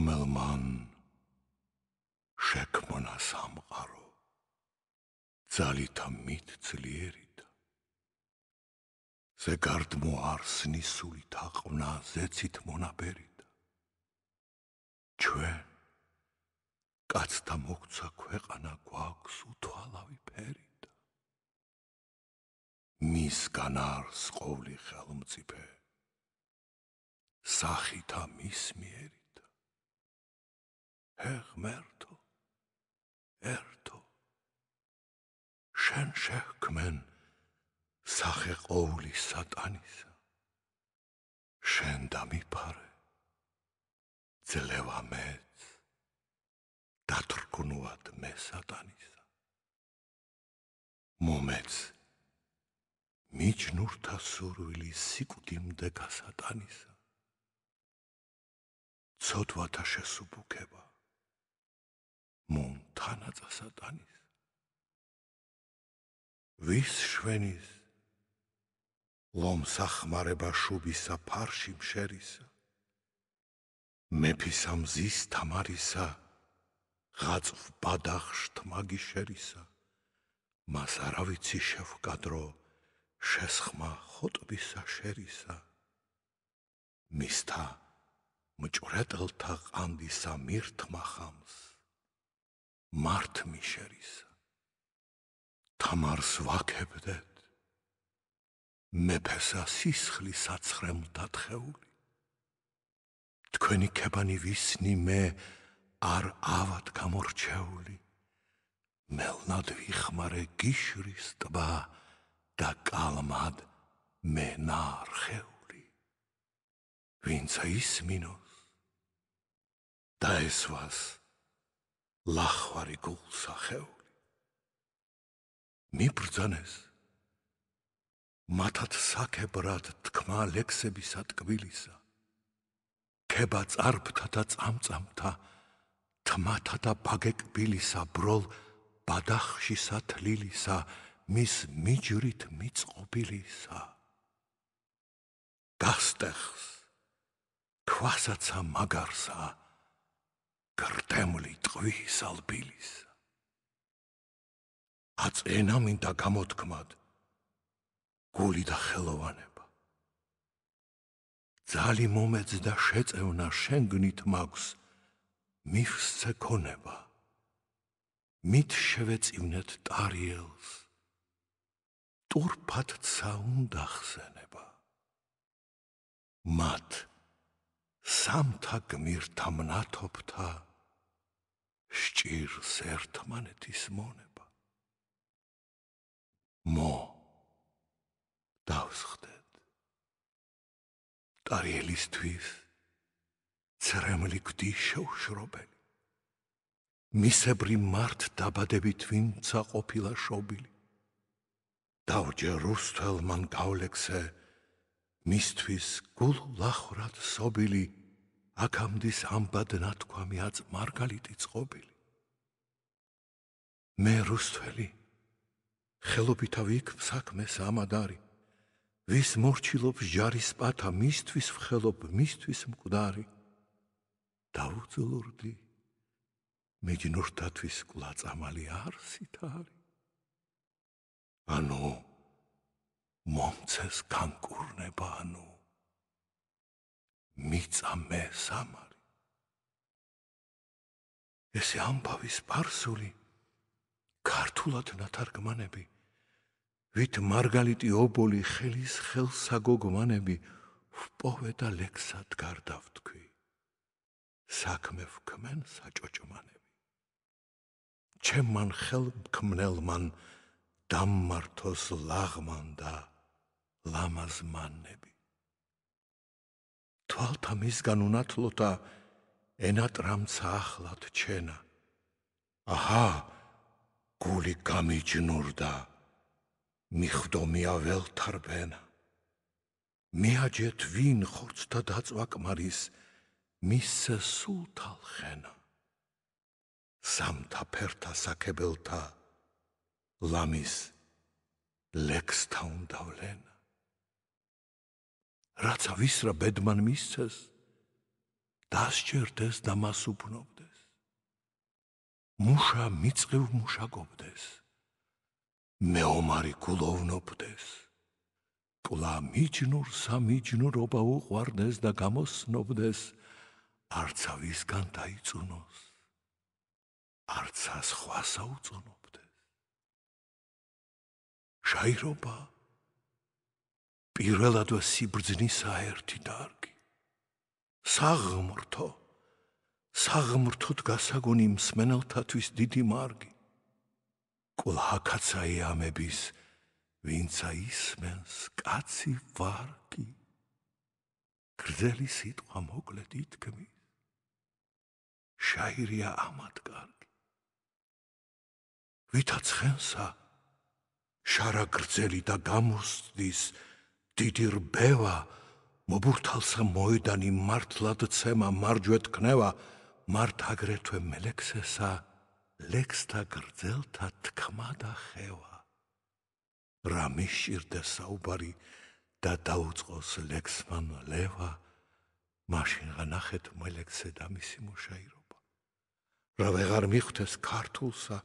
რომელმან შექმნა სამყარო ძალითა მით ძლიერით ზე გარდმო არსნისული თაყვნა ზეცით მონაბერით ჩვენ კაცთა მოგცა ქვეყანა გვაქვს უთვალავი ფერით მისგან არს ყოვლი ხელმწიფე სახითა მის მიერი ღმერთო ერთო შენ შეხმენ სახე ყოვლი სატანისა შენ დამიფარე ძლევა მეც დათრკუნواد მე სატანისა მომეც მიჩნურთა სურვილი სიკვდიმდე გასატანისა ცოდვათა შესუბუქება მონთანაცა სატანის ვის შვენის ლომ სახმარება შუბისა ფარში მშერისა მეფის ამზის თამარისა ღაწვ ბადახშ თმაგი შერისა მას არავიცი შევკადრო შესხმა ხოტბისა შერისა მისთა მჭრეტელთა ყანდისა მირთმახამს მართ მიშერისა თამარს ვაქებდეთ მეფესა სისხლი საცხრემთათხეული თქვენი ქებანი ვისნი მე არ ავად გამორჩეული მელნად ვიხმარე გიშრის ტბა და კალმად მე ნარხეული ვინცა ისმინოს და ეს ვას ლახვარი გულსახეული მიბრძანეს მათად საქებრად თქმა ლექსებისა ტკბილისა ქება წარფთა და წამწამთა თმათა და ბაგეკბილისა ბროლ ბადახში სათლილისა მის მიჯრით მიწყობილისა გასტეხს ქვასაცა მაგარსა გრდემლი ტყვის ალბილის აწენა მინდა გამოთქმად გული და ხელოვანება ძალი მომეც და შეწევნა შენგნით მაქვს მიხსე ქონება მით შევეწივნეთ ტარიელს ტურფად ცა უნდა ხსენება მათ სამთა გმირთა მნათობთა შჭირს ერთმანეთის მონება მო დავსხდეთ დარიელისთვის ცრემლი გვდიშო შრობელი მისებრი მართ დაბადებით ვინცა ყოფილა შობილი დავჯერ რუსთელმან გავლექსე მისთვის გულ ლახრად სობილი აქამდის ამბად ნათქვამი აწ მარგალიტი წყობილი მე რუსთველი ხელობითავი იქ საქმეს ამადარი ვის მორჩილობს ჯარის პათა მისთვის ხელობ მისთვის მკვდარი დაუძლურდი მეჯნურთათვის კლაწამალი არსითარი ანუ მომცეს განკურნება ანუ მიწა მე სამარი ესე ამბავი სპარსული ქართულად ნათარგმანები ვით მარგალიტი ობოლი ხელის ხელსაგოგმანები ვპოვედა ლექსად გარდავთქვი საქმე ვქმენ საჭოჭმანები ჩემან ხელმქმნელმან დამმართოს ლაღმან და ლამაზმანები თვალთა მისგან უნათლოთა ენათ რამცა ახლად ჩენა აჰა გული გამიჯნურდა მიხდომია ველთარბენ მეაჯეთ ვინ ხორცთა დაწვაკმარის მის სულთალხენ სამთა ფერთა საქებელთა ლამის ლექსთაუნდავლენ რაც ვისრა ბედმან მისცეს დასჯერდეს და მას უფნობდეს მუშა მიწღივ მუშაკობდეს მეომარი გულოვნობდეს კლა მიჯნურ სამიჯნურობა უყვარდეს და გამოსნობდეს არცა ვისგან დაიწუნოს არცა სხვასა უწუნობდეს შაიროპა პირველად ვასიბრძნისა ერთი დარგი საღმრთო საღმრთოდ გასაგონი მსმენელთათვის დიდი მარგი კულაკაცაი ამების ვინცა ისმენს კაცი ვარგი გრძელი სიტყვა მოკლედ ითქმის შაირია ამადგარგი ვითაცხენსა შარა გრძელი და გამოსდის დიდი რბევა მობურთალსა მოედანი მართლად ცემა მარჯვეთქნევა მართ აგრეთვე მელექსესა ლექსთა გრძელთა თქმა და ხევა რა მიშირდა საუბარი და დაუწყოს ლექსმან ლევა მაშინ განახეთ მელექსე და მისი მოშაირობა რა ვეღარ მიხვდეს ქართულსა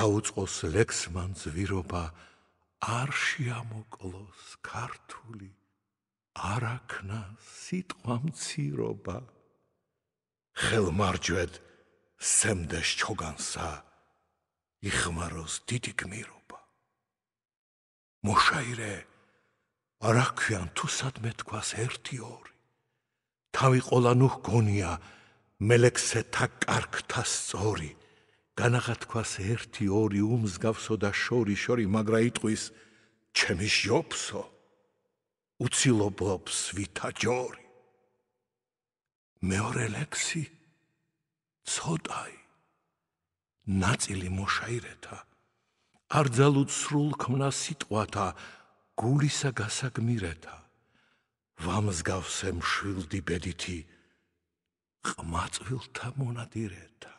დაუწყოს ლექსმან ზვირობა არ შეამოკლოს ქართული არაქნა სიტყვამცირობა ხელმარჯვედ სემდეს ჩოგანსა იხმაროს დიდი გმირობა მოშაირე არაქვიან თუ სადმე თქვას ერთი ორი თავი ყოლანუ ჰგონია მელექსეთა კარგთა სწორი განაღათქვას ერთი ორი უმსგავსო და შორი შორი მაგრა იტყვის ჩემი ჟობსო უცილობობს ვითა ჯორი მეორე ლექსი ცოტაი ნაწილი მოშაირეთა არძალუც სრულქმნა სიტყვათა გულისა გასაგმირეთა ვამსგავსემ შვილდი ბედითი ყმაწვილთა მონადირეთა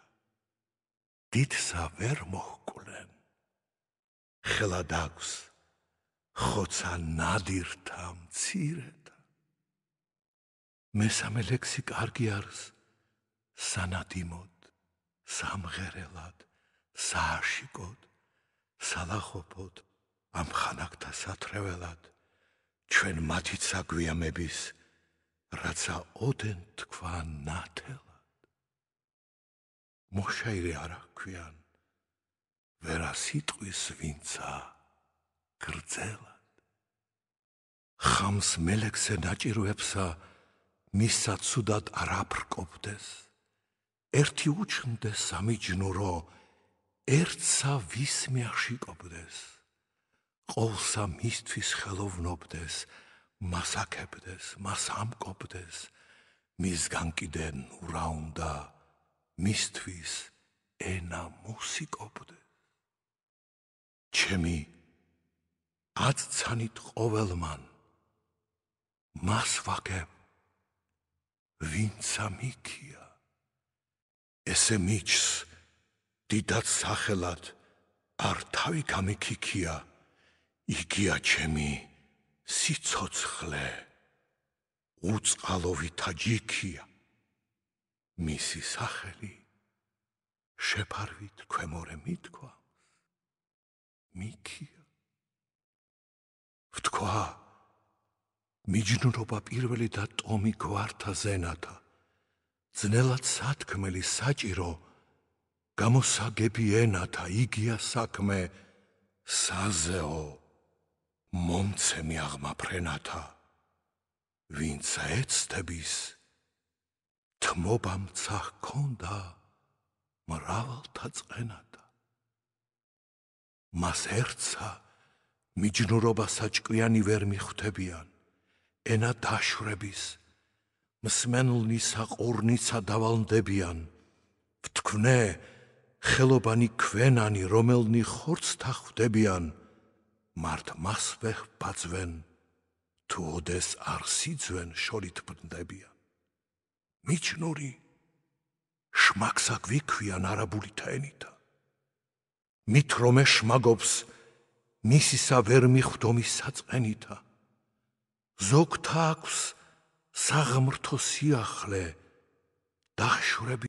დიდსა ვერ მოხკულენ ხლა დაგს ხოცა ნადირთა მცირეთ მესამე ლექსი კარგი არის სანადიმოდ სამღერელად საშიკოდ სალახოფოდ ამ ხანაკთა სათრეველად ჩვენ მათიცა გვიამების რაცა ოდენ თქვა ნათელ მოშაირე არ აქვიან ვერა სიტყვის ვინცა გრძელად ხამს მელექსე დაჭიროებსა მისსა ცუდად არ აფრკობდეს ერთი უჩნდეს სამიჯნურო ერთსა ვის მეაშიკობდეს ყოვსა მისთვის ხელოვნობდეს მასაკებდეს მას ამკობდეს მისგან კიდენ ურაუნდა მისთვის ენა მუსიკობდე ჩემი აწცანით ყოველმან მას ვაგებ ვინცა მიქია ესე მიჩს დიდად სახელად არ თავი გამიქიქია იგია ჩემი სიцоცხლე უწყალოვითა ჯიქია მისი სახელი შეფარვით ქემორე მithква მიქია ვთქვა მიჯნურობა პირველი და ტომი გვართა ზენათა ძნელად სათქმელი საჭირო გამოსაგები ენათა იგია საქმე საზეო მომცემი აღმაფრენათა ვინც ეცდებს თმობამცა ჰქონდა მრავალთა წენა და მას ერთსა მიჯნურობა საჭკვიანი ვერ მიხვდებიან ენა დაშრების მსმენლნისა ყურნისა დავალნდებიან ვთქვნე ხელობანი ქვენანი რომელნი ხორცთა ხვდებიან მართ მასვე ბაძვენ თუ ოდეს არ სიძვენ შორით ბრნდებიან მიჩნური შმაგსა გვიქვიან არაბული თენითა მithrome შმაგობს მისისა ვერ მიხვდომი საწენითა ზოგთა აქვს საღმრთო სიახლე დახშურები